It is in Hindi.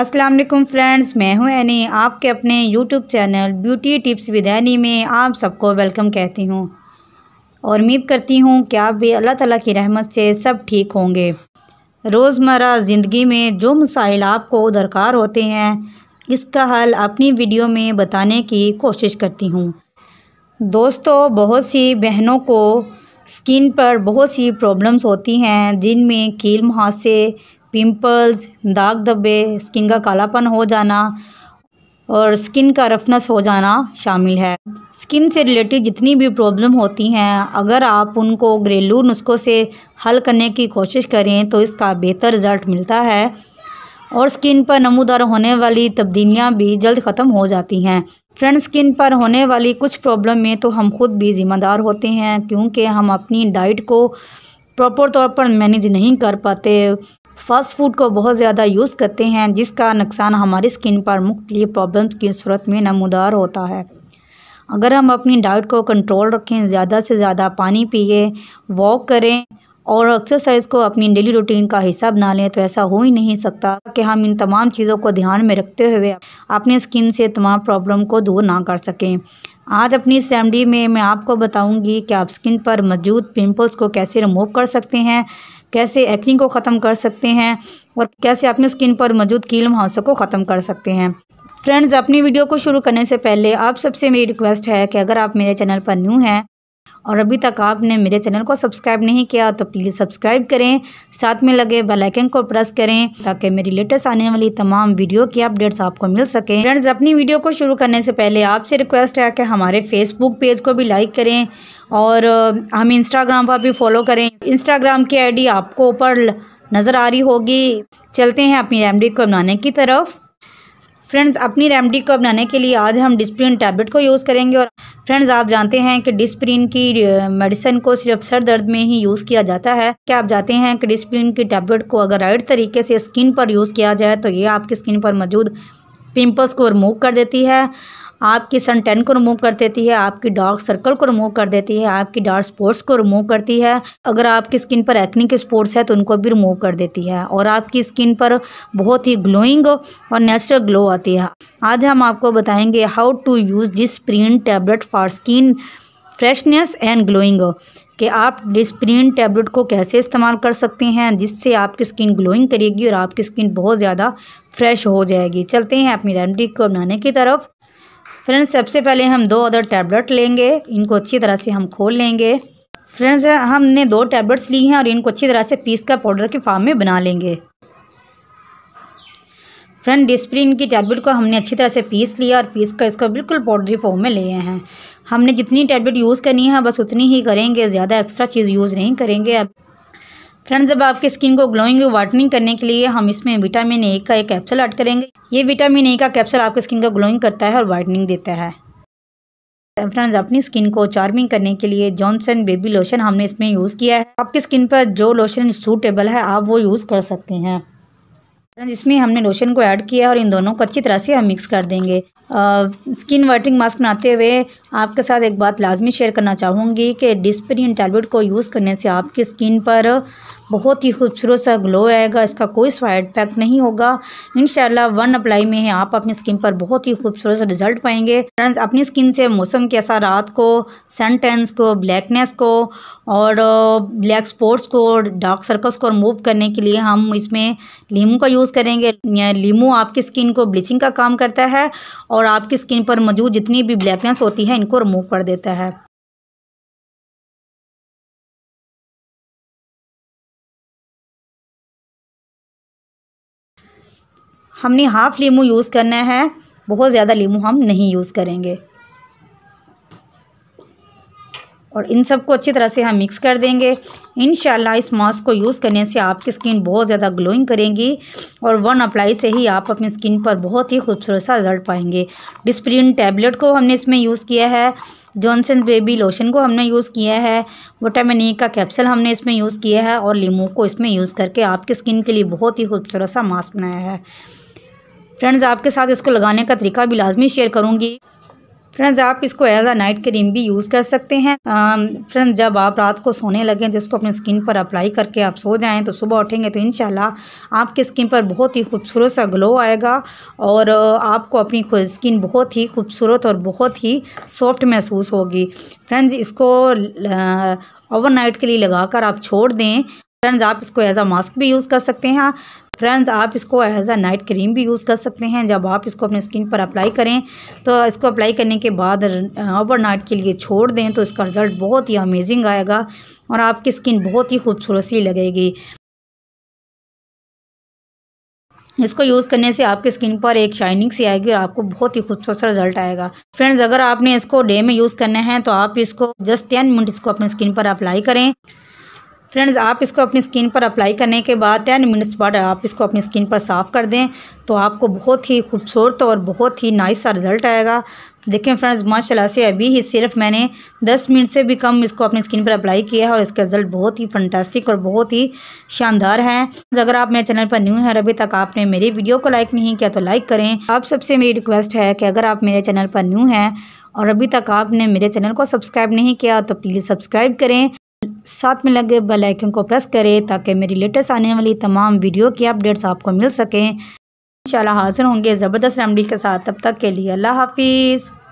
अस्सलाम वालेकुम फ्रेंड्स मैं हूं एनी आपके अपने YouTube channel beauty tips with Annie में आप सबको वेलकम कहती हूं और उम्मीद करती हूं कि आप भी अल्लाह ताला की रहमत से सब ठीक होंगे रोज़मर्रा ज़िंदगी में जो मसाइल आपको दरकार होते हैं इसका हल अपनी वीडियो में बताने की कोशिश करती हूँ दोस्तों बहुत सी बहनों को स्किन पर बहुत सी प्रॉब्लम्स होती हैं जिनमें कील मुहासे पिंपल्स दाग धब्बे स्किन का कालापन हो जाना और स्किन का रफनेस हो जाना शामिल है स्किन से रिलेटेड जितनी भी प्रॉब्लम होती हैं अगर आप उनको घरेलू नुस्खों से हल करने की कोशिश करें तो इसका बेहतर रिज़ल्ट मिलता है और स्किन पर नमूदार होने वाली तब्दीलियाँ भी जल्द ख़त्म हो जाती हैं फ्रेंड स्किन पर होने वाली कुछ प्रॉब्लम में तो हम खुद भी ज़िम्मेदार होते हैं क्योंकि हम अपनी डाइट को प्रॉपर तौर पर मैनेज नहीं कर पाते फ़ास्ट फूड को बहुत ज़्यादा यूज़ करते हैं जिसका नुकसान हमारी स्किन पर मुख्त प्रॉब्लम्स की सूरत में नमदार होता है अगर हम अपनी डाइट को कंट्रोल रखें ज़्यादा से ज़्यादा पानी पिए वॉक करें और एक्सरसाइज को अपनी डेली रूटीन का हिस्सा बना लें तो ऐसा हो ही नहीं सकता कि हम इन तमाम चीज़ों को ध्यान में रखते हुए अपने स्किन से तमाम प्रॉब्लम को दूर ना कर सकें आज अपनी इस रेमडी में मैं आपको बताऊंगी कि आप स्किन पर मौजूद पिंपल्स को कैसे रिमूव कर सकते हैं कैसे एक्निंग को ख़त्म कर सकते हैं और कैसे अपने स्किन पर मौजूद कील मुहासों को ख़त्म कर सकते हैं फ्रेंड्स अपनी वीडियो को शुरू करने से पहले आप सबसे मेरी रिक्वेस्ट है कि अगर आप मेरे चैनल पर न्यू हैं और अभी तक आपने मेरे चैनल को सब्सक्राइब नहीं किया तो प्लीज़ सब्सक्राइब करें साथ में लगे बेलाइकन को प्रेस करें ताकि मेरी लेटेस्ट आने वाली तमाम वीडियो की अपडेट्स आपको मिल सकें फ्रेंड्स अपनी वीडियो को शुरू करने से पहले आपसे रिक्वेस्ट है कि हमारे फेसबुक पेज को भी लाइक करें और हम इंस्टाग्राम पर भी फॉलो करें इंस्टाग्राम की आईडी आपको ऊपर नज़र आ रही होगी चलते हैं अपनी रेमडी को बनाने की तरफ फ्रेंड्स अपनी रेमडी को अपनाने के लिए आज हम डिस्प्रिन टैबलेट को यूज़ करेंगे और फ्रेंड्स आप जानते हैं कि डिस्प्रिन की मेडिसिन को सिर्फ सर दर्द में ही यूज़ किया जाता है क्या आप जानते हैं कि डिस्प्रिन की टैबलेट को अगर राइट तरीके से स्किन पर यूज़ किया जाए तो ये आपकी स्किन पर मौजूद पिम्पल्स को रिमूव कर देती है आपकी सन टेन को रिमूव कर देती है आपकी डार्क सर्कल को रिमूव कर देती है आपकी डार्क स्पॉट्स को रिमूव करती है अगर आपकी स्किन पर एक्निक स्पोर्ट्स स्पॉट्स है तो उनको भी रिमूव कर देती है और आपकी स्किन पर बहुत ही ग्लोइंग और नेचुरल ग्लो आती है आज हम आपको बताएंगे how to use Disprin tablet for skin freshness and glowing कि आप डिस्प्रीन टैबलेट को कैसे इस्तेमाल कर सकते हैं जिससे आपकी स्किन ग्लोइंग करेगी और आपकी स्किन बहुत ज़्यादा फ्रेश हो जाएगी चलते हैं अपनी रेमडी को बनाने की तरफ फ्रेंड्स सबसे पहले हम दो अदर टैबलेट लेंगे इनको अच्छी तरह से हम खोल लेंगे फ्रेंड्स हमने दो टैबलेट्स ली हैं और इनको अच्छी तरह से पीस का पाउडर के फार्म में बना लेंगे फ्रेंड डिस्प्रिन की टैबलेट को हमने अच्छी तरह से पीस लिया और पीस कर इसको बिल्कुल पाउडरी फॉर्म में लिए हैं हमने जितनी टैबलेट यूज़ करनी है बस उतनी ही करेंगे ज़्यादा एक्स्ट्रा चीज़ यूज़ नहीं करेंगे अब फ्रेंड्स अब आपके स्किन को ग्लोइंग वाइटनिंग करने के लिए हम इसमें विटामिन ए का एक कैप्सूल ऐड करेंगे ये विटामिन ए का कैप्सूल आपके स्किन को ग्लोइंग करता है और वाइटनिंग देता है फ्रेंड्स अपनी स्किन को चार्मिंग करने के लिए जॉनसन बेबी लोशन हमने इसमें यूज़ किया है आपकी स्किन पर जो लोशन सूटेबल है आप वो यूज़ कर सकते हैं फ्रेंड्स इसमें हमने लोशन को ऐड किया और इन दोनों को अच्छी तरह से हम मिक्स कर देंगे आ, स्किन वाइटनिंग मास्क बनाते हुए आपके साथ एक बात लाजमी शेयर करना चाहूँगी कि डिस्प्रिन टैबलेट को यूज़ करने से आपकी स्किन पर बहुत ही खूबसूरत सा ग्लो आएगा इसका कोई साइड इफेक्ट नहीं होगा इन वन अप्लाई में है आप अपनी स्किन पर बहुत ही खूबसूरत सा रिजल्ट पाएंगे फ्रेंड्स अपनी स्किन से मौसम के असर रात को सेंटेंस को ब्लैकनेस को और ब्लैक स्पॉट्स को डार्क सर्कल्स को रिमूव करने के लिए हम इसमें लीमू का यूज़ करेंगे लीमू आपकी स्किन को ब्लीचिंग का काम करता है और आपकी स्किन पर मौजूद जितनी भी ब्लैकनेस होती है उनको रिमूव कर देता है हमने हाफ़ लीमू यूज़ करना है बहुत ज़्यादा लीमू हम नहीं यूज़ करेंगे और इन सबको अच्छी तरह से हम मिक्स कर देंगे इन इस मास्क को यूज़ करने से आपकी स्किन बहुत ज़्यादा ग्लोइंग करेंगी और वन अप्लाई से ही आप अपनी स्किन पर बहुत ही खूबसूरत सा रिजल्ट पाएंगे डिस्प्रिन टैबलेट को हमने इसमें यूज़ किया है जॉनसन बेबी लोशन को हमने यूज़ किया है विटामिन ई e का कैप्सूल हमने इसमें यूज़ किया है और लीमू को इसमें यूज़ करके आपकी स्किन के लिए बहुत ही खूबसूरत सा मास्क बनाया है फ्रेंड्स आपके साथ इसको लगाने का तरीका भी लाजमी शेयर करूँगी फ्रेंड्स आप इसको एज आ नाइट क्रीम भी यूज़ कर सकते हैं फ्रेंड्स um, जब आप रात को सोने लगें जिसको अपनी स्किन पर अप्लाई करके आप सो जाएं तो सुबह उठेंगे तो इन आपकी स्किन पर बहुत ही खूबसूरत सा ग्लो आएगा और uh, आपको अपनी स्किन बहुत ही खूबसूरत और बहुत ही सॉफ्ट महसूस होगी फ्रेंड्स इसको ओवर uh, के लिए लगा आप छोड़ दें फ्रेंड्स आप इसको एज आ मास्क भी यूज़ कर सकते हैं फ्रेंड्स आप इसको एज आ नाइट क्रीम भी यूज़ कर सकते हैं जब आप इसको अपने स्किन पर अप्लाई करें तो इसको अप्लाई करने के बाद ओवर नाइट के लिए छोड़ दें तो इसका रिज़ल्ट बहुत ही अमेजिंग आएगा और आपकी स्किन बहुत ही खूबसूरत सी लगेगी इसको यूज़ करने से आपकी स्किन पर एक शाइनिंग सी आएगी और आपको बहुत ही खूबसूरत रिजल्ट आएगा फ्रेंड्स अगर आपने इसको डे में यूज़ करना है तो आप इसको जस्ट टेन मिनट इसको अपने स्किन पर अप्लाई करें फ्रेंड्स आप इसको अपनी स्किन पर अप्लाई करने के बाद टेन मिनट्स बाद आप इसको अपनी स्किन पर साफ़ कर दें तो आपको बहुत ही खूबसूरत और बहुत ही नाइस सा रिज़ल्ट आएगा देखें फ्रेंड्स माशाल्लाह से अभी ही सिर्फ मैंने 10 मिनट से भी कम इसको अपनी स्किन पर अप्लाई किया है और इसका रिज़ल्ट बहुत ही फंटेस्टिक और बहुत ही शानदार है अगर आप मेरे चैनल पर न्यू हैं और अभी तक आपने मेरी वीडियो को लाइक नहीं किया तो लाइक करें आप सबसे मेरी रिक्वेस्ट है कि अगर आप मेरे चैनल पर न्यू हैं और अभी तक आपने मेरे चैनल को सब्सक्राइब नहीं किया तो प्लीज़ सब्सक्राइब करें साथ में लगे बेल आइकन को प्रेस करें ताकि मेरी लेटेस्ट आने वाली तमाम वीडियो की अपडेट्स आपको मिल सकें इंशाल्लाह हाजिर होंगे ज़बरदस्त रेमडी के साथ तब तक के लिए अल्लाह हाफिज़